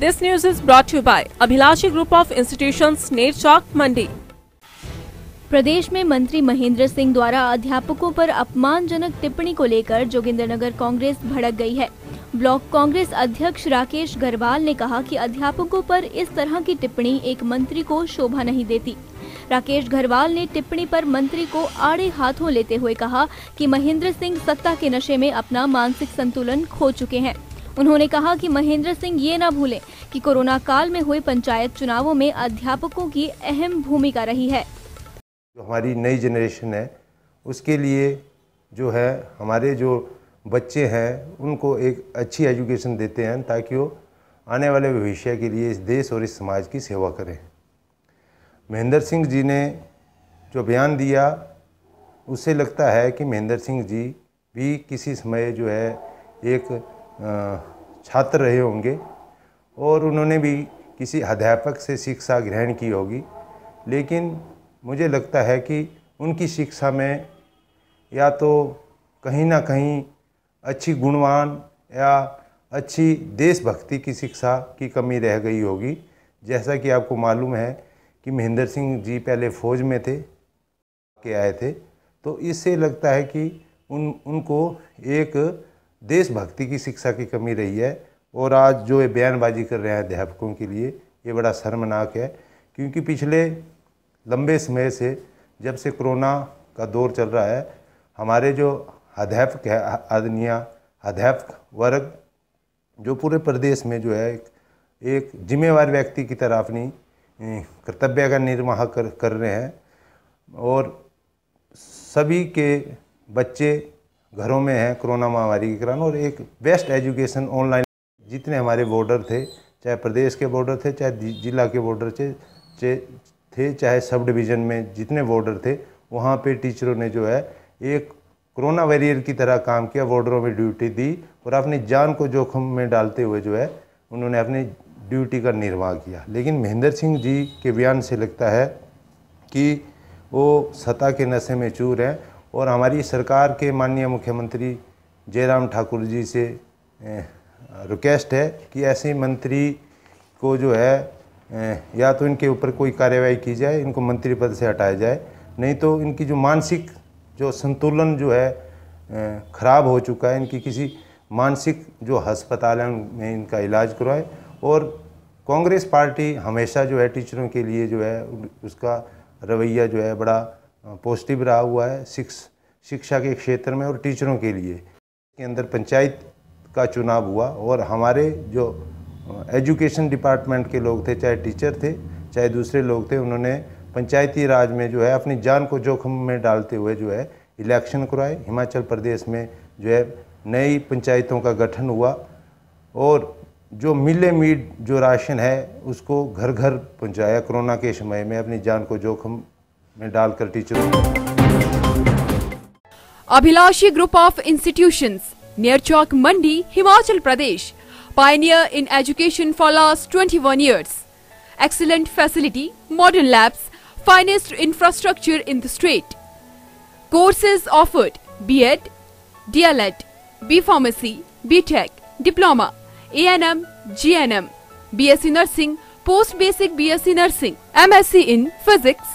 this news is brought you by Abhilashi group of institution Institutions, चौक मंडी प्रदेश में मंत्री महेंद्र सिंह द्वारा अध्यापकों पर अपमानजनक टिप्पणी को लेकर जोगिंद्रनगर कांग्रेस भड़क गई है ब्लॉक कांग्रेस अध्यक्ष राकेश गरवाल ने कहा कि अध्यापकों पर इस तरह की टिप्पणी एक मंत्री को शोभा नहीं देती राकेश घरवाल ने टिप्पणी पर मंत्री को आड़े हाथों लेते हुए कहा कि महेंद्र सिंह सत्ता के नशे में अपना मानसिक संतुलन खो चुके हैं उन्होंने कहा कि महेंद्र सिंह ये ना भूलें कि कोरोना काल में हुए पंचायत चुनावों में अध्यापकों की अहम भूमिका रही है जो हमारी नई जनरेशन है उसके लिए जो है हमारे जो बच्चे हैं उनको एक अच्छी एजुकेशन देते हैं ताकि वो आने वाले भविष्य के लिए इस देश और इस समाज की सेवा करें महेंद्र सिंह जी ने जो बयान दिया उससे लगता है कि महेंद्र सिंह जी भी किसी समय जो है एक छात्र रहे होंगे और उन्होंने भी किसी अध्यापक से शिक्षा ग्रहण की होगी लेकिन मुझे लगता है कि उनकी शिक्षा में या तो कहीं ना कहीं अच्छी गुणवान या अच्छी देशभक्ति की शिक्षा की कमी रह गई होगी जैसा कि आपको मालूम है कि महेंद्र सिंह जी पहले फ़ौज में थे के आए थे तो इससे लगता है कि उन उनको एक देशभक्ति की शिक्षा की कमी रही है और आज जो ये बयानबाजी कर रहे हैं अध्यापकों के लिए ये बड़ा शर्मनाक है क्योंकि पिछले लंबे समय से जब से कोरोना का दौर चल रहा है हमारे जो अध्यापक है आदनीय अध्यापक वर्ग जो पूरे प्रदेश में जो है एक जिम्मेवार व्यक्ति की तरह अपनी कर्तव्य का निर्वाह कर कर रहे हैं और सभी के बच्चे घरों में है कोरोना महामारी के कारण और एक बेस्ट एजुकेशन ऑनलाइन जितने हमारे बॉर्डर थे चाहे प्रदेश के बॉर्डर थे चाहे जिला के बॉर्डर थे थे चाहे सब डिवीज़न में जितने बॉर्डर थे वहाँ पे टीचरों ने जो है एक कोरोना वैरियर की तरह काम किया बॉर्डरों में ड्यूटी दी और अपनी जान को जोखिम में डालते हुए जो है उन्होंने अपनी ड्यूटी का निर्वाह किया लेकिन महेंद्र सिंह जी के बयान से लगता है कि वो सता के नशे में चूर हैं और हमारी सरकार के माननीय मुख्यमंत्री जयराम ठाकुर जी से रिक्वेस्ट है कि ऐसे मंत्री को जो है या तो इनके ऊपर कोई कार्रवाई की जाए इनको मंत्री पद से हटाया जाए नहीं तो इनकी जो मानसिक जो संतुलन जो है ख़राब हो चुका है इनकी किसी मानसिक जो अस्पताल है उनमें इनका इलाज करवाए और कांग्रेस पार्टी हमेशा जो है टीचरों के लिए जो है उसका रवैया जो है बड़ा पॉजिटिव रहा हुआ है शिक्ष शिक्षा के क्षेत्र में और टीचरों के लिए के अंदर पंचायत का चुनाव हुआ और हमारे जो एजुकेशन डिपार्टमेंट के लोग थे चाहे टीचर थे चाहे दूसरे लोग थे उन्होंने पंचायती राज में जो है अपनी जान को जोखिम में डालते हुए जो है इलेक्शन कराए हिमाचल प्रदेश में जो है नई पंचायतों का गठन हुआ और जो मिले मीट जो राशन है उसको घर घर पहुंचाया कोरोना के समय में अपनी जान को जोखिम में डालकर टीचरों Abhilashi group of institution near Chowk Mandi Himachal Pradesh pioneer in education for last twenty one years excellent facility modern labs finest infrastructure in the state courses offered B Ed D El Ed B pharmacy B tech diploma A N M G N M B S C nursing post basic B S C nursing M S C in physics